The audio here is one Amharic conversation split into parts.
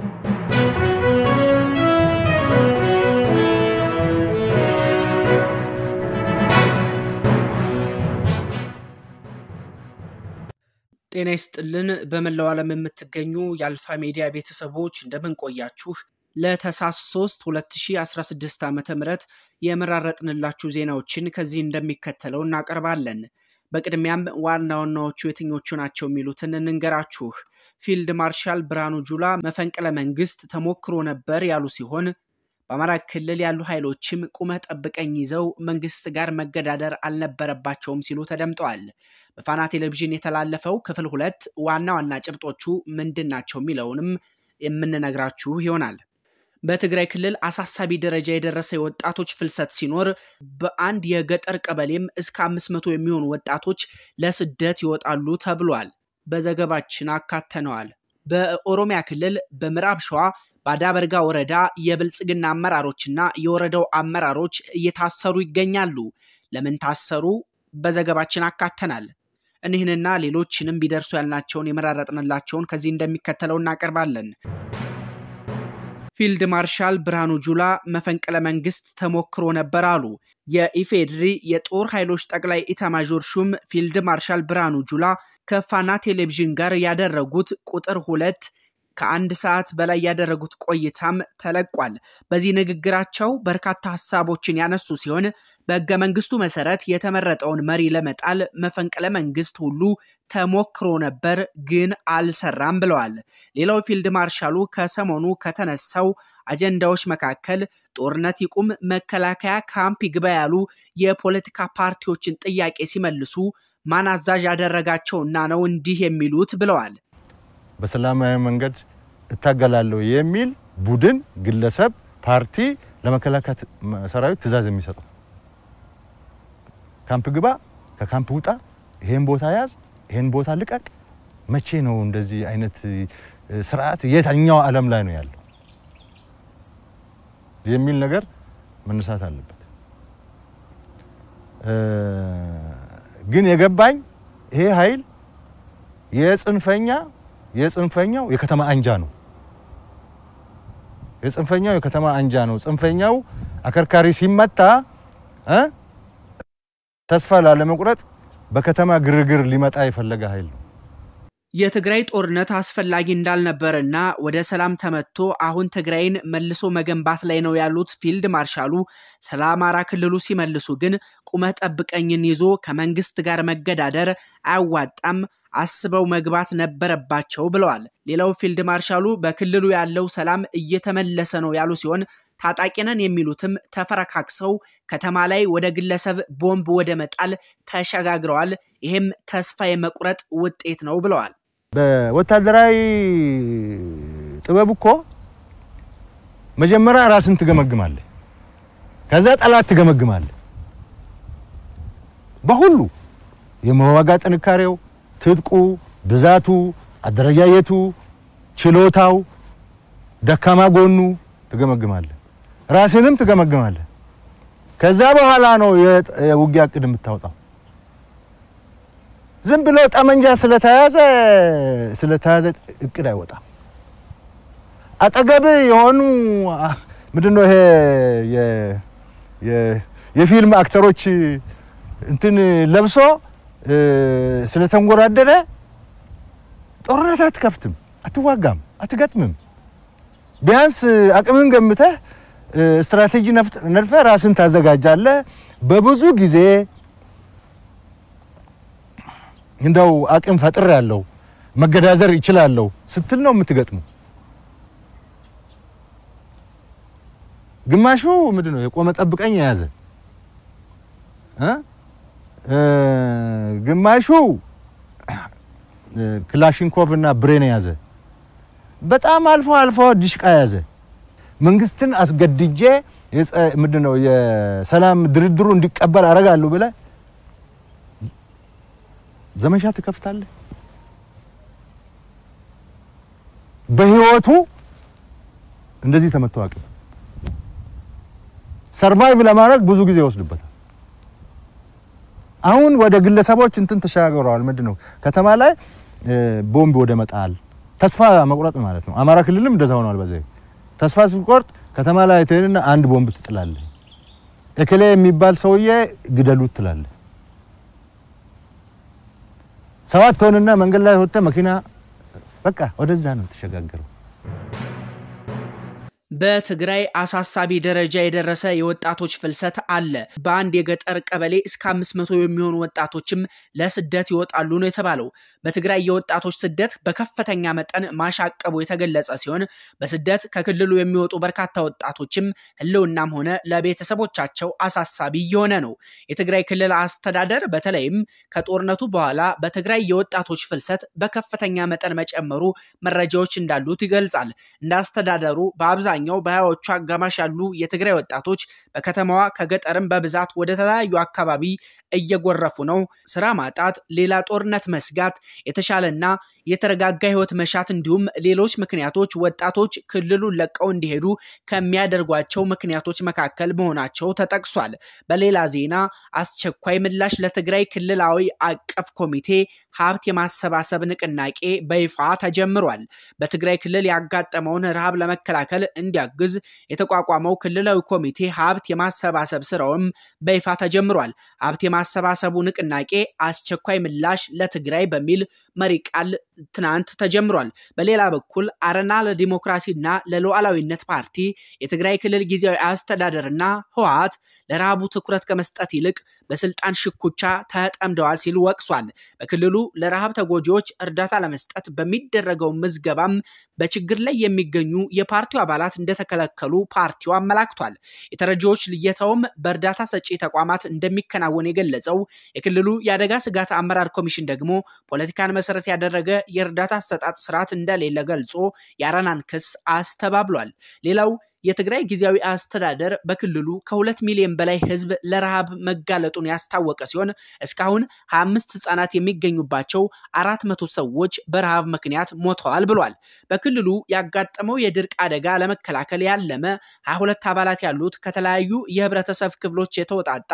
ጤና ይስጥልን። በመላው ዓለም የምትገኙ የአልፋ ሚዲያ ቤተሰቦች እንደምንቆያችሁ ለተሳስ 3 2016 ዓ ም የመራረጥንላችሁ ዜናዎችን ከዚህ እንደሚከተለው እናቀርባለን። በቅድሚያም ዋና ዋናዎቹ የትኞቹ ናቸው የሚሉትን እንንገራችሁ። ፊልድ ማርሻል ብርሃኑ ጁላ መፈንቅለ መንግስት ተሞክሮ ነበር ያሉ ሲሆን በአማራ ክልል ያሉ ኃይሎችም ቁመህ ጠብቀኝ ይዘው መንግስት ጋር መገዳደር አልነበረባቸውም ሲሉ ተደምጠዋል። በፋና ቴሌቪዥን የተላለፈው ክፍል ሁለት ዋና ዋና ጭብጦቹ ምንድን ናቸው የሚለውንም የምንነግራችሁ ይሆናል። በትግራይ ክልል አሳሳቢ ደረጃ የደረሰ የወጣቶች ፍልሰት ሲኖር በአንድ የገጠር ቀበሌም እስከ አምስት መቶ የሚሆኑ ወጣቶች ለስደት ይወጣሉ ተብሏል። በዘገባችን አካተነዋል። በኦሮሚያ ክልል በምዕራብ ሸዋ በአዳበርጋ ወረዳ የብልጽግና አመራሮችና የወረዳው አመራሮች እየታሰሩ ይገኛሉ። ለምን ታሰሩ? በዘገባችን አካተናል። እኒህንና ሌሎችንም ቢደርሱ ያልናቸውን የመራረጥንላቸውን ከዚህ እንደሚከተለው እናቀርባለን። ፊልድ ማርሻል ብርሃኑ ጁላ መፈንቅለ መንግስት ተሞክሮ ነበር አሉ። የኢፌድሪ የጦር ኃይሎች ጠቅላይ ኢታማዦር ሹም ፊልድ ማርሻል ብርሃኑ ጁላ ከፋና ቴሌቪዥን ጋር ያደረጉት ቁጥር ሁለት ከአንድ ሰዓት በላይ ያደረጉት ቆይታም ተለቋል። በዚህ ንግግራቸው በርካታ ሀሳቦችን ያነሱ ሲሆን በህገ መንግስቱ መሰረት የተመረጠውን መሪ ለመጣል መፈንቅለ መንግስት ሁሉ ተሞክሮ ነበር፣ ግን አልሰራም ብለዋል። ሌላው ፊልድ ማርሻሉ ከሰሞኑ ከተነሳው አጀንዳዎች መካከል ጦርነት ይቁም፣ መከላከያ ካምፕ ይግባ ያሉ የፖለቲካ ፓርቲዎችን ጥያቄ ሲመልሱ ማን አዛዥ ያደረጋቸውና ነው እንዲህ የሚሉት ብለዋል። በሰላማዊ መንገድ እታገላለሁ የሚል ቡድን፣ ግለሰብ፣ ፓርቲ ለመከላከያ ሰራዊት ትእዛዝ የሚሰጠው ካምፕ ግባ፣ ከካምፕ ውጣ፣ ይሄን ቦታ ያዝ፣ ይሄን ቦታ ልቀቅ። መቼ ነው እንደዚህ አይነት ስርዓት የትኛው ዓለም ላይ ነው ያለው የሚል ነገር መነሳት አለበት። ግን የገባኝ ይሄ ኃይል የጽንፈኛ የጽንፈኛው የከተማ አንጃ ነው። የጽንፈኛው የከተማ አንጃ ነው። ጽንፈኛው አከርካሪ ሲመታ ተስፋ ላለመቁረጥ በከተማ ግርግር ሊመጣ የፈለገ ኃይል ነው። የትግራይ ጦርነት አስፈላጊ እንዳልነበርና ወደ ሰላም ተመቶ አሁን ትግራይን መልሶ መገንባት ላይ ነው ያሉት ፊልድ ማርሻሉ ስለ አማራ ክልሉ ሲመልሱ ግን ቁመ ጠብቀኝን ይዞ ከመንግስት ጋር መገዳደር አያዋጣም፣ አስበው መግባት ነበረባቸው ብለዋል። ሌላው ፊልድ ማርሻሉ በክልሉ ያለው ሰላም እየተመለሰ ነው ያሉ ሲሆን ታጣቂነን የሚሉትም ተፈረካክሰው ከተማ ላይ ወደ ግለሰብ ቦምብ ወደ መጣል ተሸጋግረዋል። ይህም ተስፋ የመቁረጥ ውጤት ነው ብለዋል። በወታደራዊ ጥበብ እኮ መጀመሪያ ራስን ትገመግማለ፣ ከዛ ጠላት ትገመግማለ? በሁሉ የመዋጋ ጥንካሬው ትጥቁ፣ ብዛቱ፣ አደረጃጀቱ፣ ችሎታው፣ ደካማ ጎኑ ትገመግማለህ። ራስንም ትገመግማለህ። ከዛ በኋላ ነው የውጊያ እቅድ የምታወጣው። ዝም ብሎ ጠመንጃ ስለተያዘ ስለተያዘ እቅድ አይወጣም። አጠገብ የሆኑ ምንድነው ነው ይሄ የፊልም አክተሮች እንትን ለብሶ ስለተንጎራደደ ጦርነት አትከፍትም፣ አትዋጋም፣ አትገጥምም። ቢያንስ አቅምን ገምተህ ስትራቴጂ ነድፈ ራስን ታዘጋጃለህ። በብዙ ጊዜ እንደው አቅም ፈጥር ያለው መገዳደር ይችላለሁ ስትል ነው የምትገጥሙ። ግማሹ ምንድን ነው የቆመ ጠብቀኝ የያዘ ግማሹ ክላሽንኮቭ እና ብሬን የያዘ በጣም አልፎ አልፎ ዲሽቃ የያዘ መንግስትን አስገድጄ ምንድን ነው የሰላም ድርድሩ እንዲቀበል አደርጋለሁ ብለህ ዘመቻ ትከፍታለህ። በህይወቱ እንደዚህ ተመቶ አቅም ሰርቫይቭ ለማድረግ ብዙ ጊዜ ይወስድበታል። አሁን ወደ ግለሰቦች እንትን ተሻግረዋል። ምንድን ነው ከተማ ላይ ቦምብ ወደ መጣል ተስፋ መቁረጥ ማለት ነው። አማራ ክልልም እንደዛ ሆኗል። በዚህ ተስፋ ስቆርጥ ከተማ ላይ ትሄድና አንድ ቦምብ ትጥላለ እክሌ የሚባል ሰውዬ ግደሉት ትላለ ሰባት ሆንና መንገድ ላይ ወጥተህ መኪና በቃ ወደዛ ነው የተሸጋገረው። በትግራይ አሳሳቢ ደረጃ የደረሰ የወጣቶች ፍልሰት አለ። በአንድ የገጠር ቀበሌ እስከ 500 የሚሆኑ ወጣቶችም ለስደት ይወጣሉ ነው የተባለው። በትግራይ የወጣቶች ስደት በከፍተኛ መጠን ማሻቀቡ የተገለጸ ሲሆን በስደት ከክልሉ የሚወጡ በርካታ ወጣቶችም ሕልውናም ሆነ ለቤተሰቦቻቸው አሳሳቢ የሆነ ነው። የትግራይ ክልል አስተዳደር በተለይም ከጦርነቱ በኋላ በትግራይ የወጣቶች ፍልሰት በከፍተኛ መጠን መጨመሩ መረጃዎች እንዳሉት ይገልጻል። እንደ አስተዳደሩ በአብዛኛው በአብዛኛው በሀያዎቹ አጋማሽ ያሉ የትግራይ ወጣቶች በከተማዋ ከገጠርም በብዛት ወደ ተለያዩ አካባቢ እየጎረፉ ነው። ስራ ማጣት፣ ሌላ ጦርነት መስጋት፣ የተሻለና የተረጋጋ ህይወት መሻት እንዲሁም ሌሎች ምክንያቶች ወጣቶች ክልሉን ለቀው እንዲሄዱ ከሚያደርጓቸው ምክንያቶች መካከል መሆናቸው ተጠቅሷል። በሌላ ዜና አስቸኳይ ምላሽ ለትግራይ ክልላዊ አቀፍ ኮሚቴ ሀብት የማሰባሰብ ንቅናቄ በይፋ ተጀምሯል። በትግራይ ክልል ያጋጠመውን ረሃብ ለመከላከል እንዲያግዝ የተቋቋመው ክልላዊ ኮሚቴ ሀብት የማሰባሰብ ስራውም በይፋ ተጀምሯል። ሀብት የማሰባሰቡ ንቅናቄ አስቸኳይ ምላሽ ለትግራይ በሚል መሪ ቃል ትናንት ተጀምሯል። በሌላ በኩል አረና ለዲሞክራሲና ለሉዓላዊነት ፓርቲ የትግራይ ክልል ጊዜያዊ አስተዳደርና ህወሓት ለረሃቡ ትኩረት ከመስጠት ይልቅ በስልጣን ሽኩቻ ተጠምደዋል ሲል ወቅሷል። በክልሉ ለረሃብ ተጎጂዎች እርዳታ ለመስጠት በሚደረገው ምዝገባም በችግር ላይ የሚገኙ የፓርቲው አባላት እንደተከለከሉ ፓርቲው አመላክቷል። የተረጂዎች ልየታውም በእርዳታ ሰጪ ተቋማት እንደሚከናወን የገለጸው የክልሉ የአደጋ ስጋት አመራር ኮሚሽን ደግሞ ፖለቲካን መሰረት ያደረገ የእርዳታ አሰጣጥ ስርዓት እንደሌለ ገልጾ የአረናን ክስ አስተባብሏል። ሌላው የትግራይ ጊዜያዊ አስተዳደር በክልሉ ከሁለት ሚሊዮን በላይ ሕዝብ ለረሃብ መጋለጡን ያስታወቀ ሲሆን እስካሁን 25 ህጻናት የሚገኙባቸው መቶ ሰዎች በረሃብ ምክንያት ሞተዋል ብሏል። በክልሉ ያጋጠመው የድርቅ አደጋ ለመከላከል ያለመ 22 አባላት ያሉት ከተለያዩ የህብረተሰብ ክፍሎች የተወጣጣ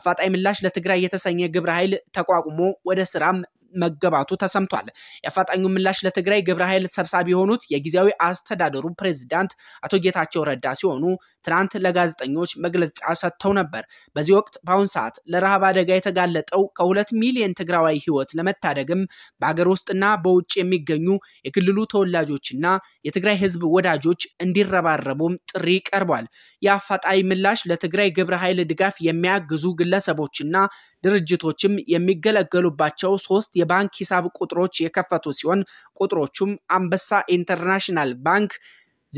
አፋጣኝ ምላሽ ለትግራይ የተሰኘ ግብረ ኃይል ተቋቁሞ ወደ ስራም መገባቱ ተሰምቷል። የአፋጣኙ ምላሽ ለትግራይ ግብረ ኃይል ሰብሳቢ የሆኑት የጊዜያዊ አስተዳደሩ ፕሬዚዳንት አቶ ጌታቸው ረዳ ሲሆኑ ትናንት ለጋዜጠኞች መግለጫ ሰጥተው ነበር። በዚህ ወቅት በአሁን ሰዓት ለረሃብ አደጋ የተጋለጠው ከሁለት ሚሊዮን ትግራዋይ ህይወት ለመታደግም በሀገር ውስጥና በውጭ የሚገኙ የክልሉ ተወላጆችና የትግራይ ህዝብ ወዳጆች እንዲረባረቡም ጥሪ ቀርቧል። የአፋጣኝ ምላሽ ለትግራይ ግብረ ኃይል ድጋፍ የሚያግዙ ግለሰቦችና ድርጅቶችም የሚገለገሉባቸው ሶስት የባንክ ሂሳብ ቁጥሮች የከፈቱ ሲሆን ቁጥሮቹም አንበሳ ኢንተርናሽናል ባንክ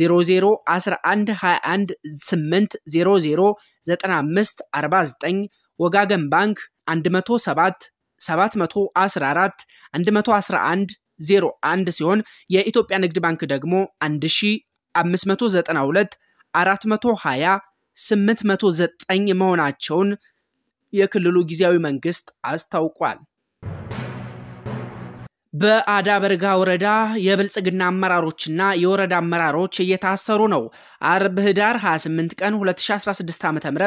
001121800954 ወጋገን ባንክ 107 714 111 01 ሲሆን የኢትዮጵያ ንግድ ባንክ ደግሞ 1592 420 809 መሆናቸውን የክልሉ ጊዜያዊ መንግስት አስታውቋል። በአዳ በርጋ ወረዳ የብልጽግና አመራሮችና የወረዳ አመራሮች እየታሰሩ ነው። አርብ ህዳር 28 ቀን 2016 ዓ.ም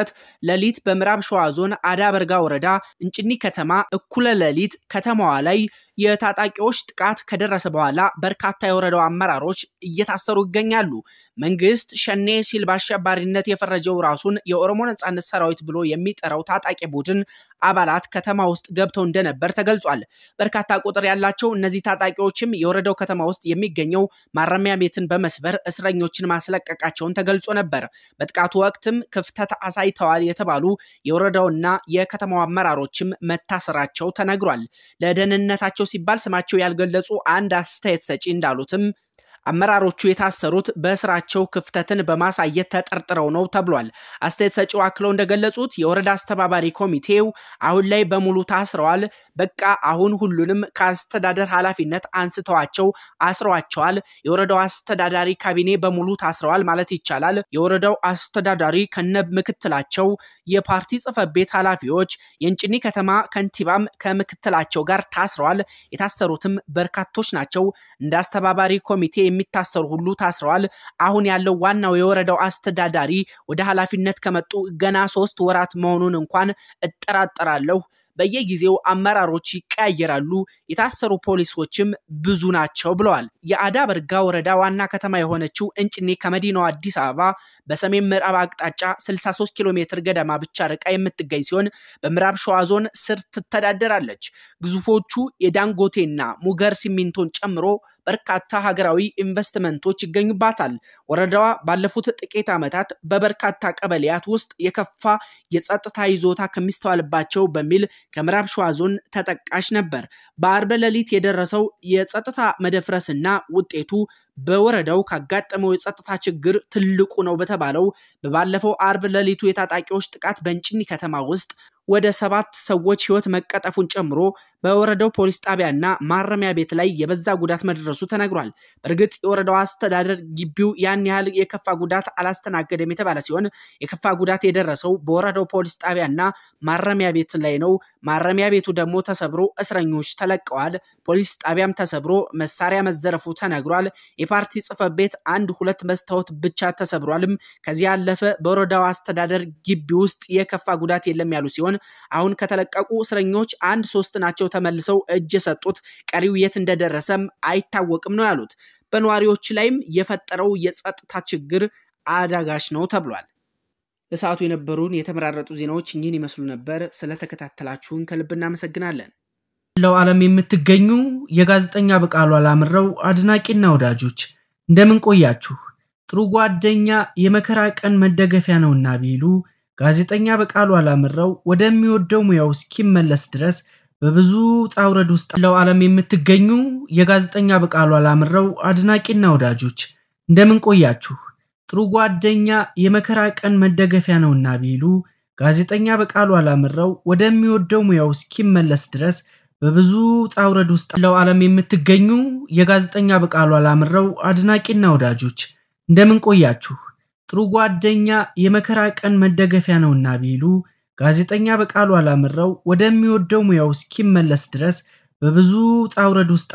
ሌሊት በምዕራብ ሸዋ ዞን አዳ በርጋ ወረዳ እንጭኒ ከተማ እኩለ ሌሊት ከተማዋ ላይ የታጣቂዎች ጥቃት ከደረሰ በኋላ በርካታ የወረዳው አመራሮች እየታሰሩ ይገኛሉ። መንግስት ሸኔ ሲል በአሸባሪነት የፈረጀው ራሱን የኦሮሞ ነጻነት ሰራዊት ብሎ የሚጠራው ታጣቂ ቡድን አባላት ከተማ ውስጥ ገብተው እንደነበር ተገልጿል። በርካታ ቁጥር ያላቸው እነዚህ ታጣቂዎችም የወረዳው ከተማ ውስጥ የሚገኘው ማረሚያ ቤትን በመስበር እስረኞችን ማስለቀቃቸውን ተገልጾ ነበር። በጥቃቱ ወቅትም ክፍተት አሳይተዋል የተባሉ የወረዳውና የከተማው አመራሮችም መታሰራቸው ተነግሯል። ለደህንነታቸው ናቸው ሲባል ስማቸው ያልገለጹ አንድ አስተያየት ሰጪ እንዳሉትም አመራሮቹ የታሰሩት በስራቸው ክፍተትን በማሳየት ተጠርጥረው ነው ተብሏል። አስተያየት ሰጪው አክለው እንደገለጹት የወረዳ አስተባባሪ ኮሚቴው አሁን ላይ በሙሉ ታስረዋል። በቃ አሁን ሁሉንም ከአስተዳደር ኃላፊነት አንስተዋቸው አስረዋቸዋል። የወረዳው አስተዳዳሪ ካቢኔ በሙሉ ታስረዋል ማለት ይቻላል። የወረዳው አስተዳዳሪ ከነ ምክትላቸው፣ የፓርቲ ጽህፈት ቤት ኃላፊዎች፣ የእንጭኒ ከተማ ከንቲባም ከምክትላቸው ጋር ታስረዋል። የታሰሩትም በርካቶች ናቸው። እንደ አስተባባሪ ኮሚቴ የሚታሰሩ ሁሉ ታስረዋል። አሁን ያለው ዋናው የወረዳው አስተዳዳሪ ወደ ኃላፊነት ከመጡ ገና ሶስት ወራት መሆኑን እንኳን እጠራጠራለሁ። በየጊዜው አመራሮች ይቀያየራሉ፣ የታሰሩ ፖሊሶችም ብዙ ናቸው ብለዋል። የአዳ በርጋ ወረዳ ዋና ከተማ የሆነችው እንጭኔ ከመዲናው አዲስ አበባ በሰሜን ምዕራብ አቅጣጫ 63 ኪሎ ሜትር ገደማ ብቻ ርቃ የምትገኝ ሲሆን በምዕራብ ሸዋ ዞን ስር ትተዳደራለች። ግዙፎቹ የዳንጎቴና ሙገር ሲሚንቶን ጨምሮ በርካታ ሀገራዊ ኢንቨስትመንቶች ይገኙባታል። ወረዳዋ ባለፉት ጥቂት ዓመታት በበርካታ ቀበሌያት ውስጥ የከፋ የጸጥታ ይዞታ ከሚስተዋልባቸው በሚል ከምዕራብ ሸዋ ዞን ተጠቃሽ ነበር። በአርብ ሌሊት የደረሰው የጸጥታ መደፍረስና ውጤቱ በወረዳው ካጋጠመው የጸጥታ ችግር ትልቁ ነው በተባለው በባለፈው አርብ ሌሊቱ የታጣቂዎች ጥቃት በእንጭኒ ከተማ ውስጥ ወደ ሰባት ሰዎች ህይወት መቀጠፉን ጨምሮ በወረዳው ፖሊስ ጣቢያና ማረሚያ ቤት ላይ የበዛ ጉዳት መድረሱ ተነግሯል። በእርግጥ የወረዳው አስተዳደር ግቢው ያን ያህል የከፋ ጉዳት አላስተናገደም የተባለ ሲሆን የከፋ ጉዳት የደረሰው በወረዳው ፖሊስ ጣቢያና ማረሚያ ቤት ላይ ነው። ማረሚያ ቤቱ ደግሞ ተሰብሮ እስረኞች ተለቀዋል። ፖሊስ ጣቢያም ተሰብሮ መሳሪያ መዘረፉ ተነግሯል። የፓርቲ ጽሕፈት ቤት አንድ ሁለት መስታወት ብቻ ተሰብሯልም። ከዚህ ያለፈ በወረዳው አስተዳደር ግቢ ውስጥ የከፋ ጉዳት የለም ያሉ ሲሆን ሲሆን አሁን ከተለቀቁ እስረኞች አንድ ሶስት ናቸው ተመልሰው እጅ የሰጡት፣ ቀሪው የት እንደደረሰም አይታወቅም ነው ያሉት። በነዋሪዎች ላይም የፈጠረው የጸጥታ ችግር አዳጋች ነው ተብሏል። ለሰዓቱ የነበሩን የተመራረጡ ዜናዎች እኚህን ይመስሉ ነበር። ስለተከታተላችሁን ከልብ እናመሰግናለን። ለው ዓለም የምትገኙ የጋዜጠኛ በቃሉ አላምረው አድናቂና ወዳጆች እንደምን ቆያችሁ? ጥሩ ጓደኛ የመከራ ቀን መደገፊያ ነውና ቢሉ ጋዜጠኛ በቃሉ አላምረው ወደሚወደው ሙያው እስኪመለስ ድረስ በብዙ ጻውረድ ውስጥ ለው ዓለም የምትገኙ የጋዜጠኛ በቃሉ አላምረው አድናቂና ወዳጆች እንደምን ቆያችሁ? ጥሩ ጓደኛ የመከራ ቀን መደገፊያ ነውና ቢሉ ጋዜጠኛ በቃሉ አላምረው ወደሚወደው ሙያው እስኪመለስ ድረስ በብዙ ጻውረድ ውስጥ ለው ዓለም የምትገኙ የጋዜጠኛ በቃሉ አላምረው አድናቂና ወዳጆች እንደምን ቆያችሁ? ጥሩ ጓደኛ የመከራ ቀን መደገፊያ ነውና ቢሉ ጋዜጠኛ በቃሉ አላምረው ወደሚወደው ሙያው እስኪመለስ ድረስ በብዙ ውጣ ውረድ ውስጥ